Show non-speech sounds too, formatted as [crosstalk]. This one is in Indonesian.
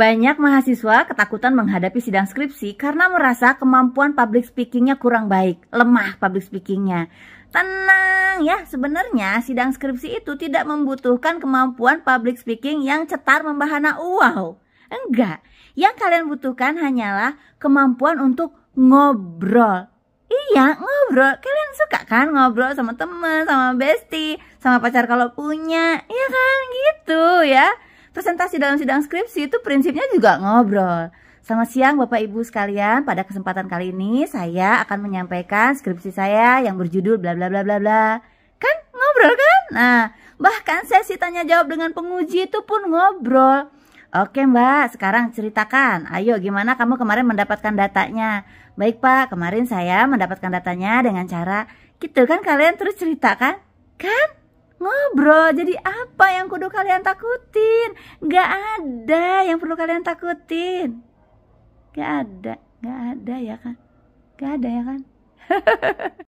Banyak mahasiswa ketakutan menghadapi sidang skripsi karena merasa kemampuan public speakingnya kurang baik, lemah public speakingnya. Tenang ya, sebenarnya sidang skripsi itu tidak membutuhkan kemampuan public speaking yang cetar membahana wow. Enggak, yang kalian butuhkan hanyalah kemampuan untuk ngobrol. Iya, ngobrol. Kalian suka kan ngobrol sama temen, sama bestie, sama pacar kalau punya. Iya kan, gitu ya. Presentasi dalam sidang skripsi itu prinsipnya juga ngobrol. Selamat siang Bapak Ibu sekalian. Pada kesempatan kali ini saya akan menyampaikan skripsi saya yang berjudul bla bla bla bla bla. Kan ngobrol kan? Nah, bahkan sesi tanya jawab dengan penguji itu pun ngobrol. Oke mbak, sekarang ceritakan. Ayo gimana kamu kemarin mendapatkan datanya? Baik pak, kemarin saya mendapatkan datanya dengan cara gitu kan kalian terus ceritakan, kan? kan? bro jadi apa yang kudu kalian takutin nggak ada yang perlu kalian takutin nggak ada nggak ada ya kan nggak ada ya kan [laughs]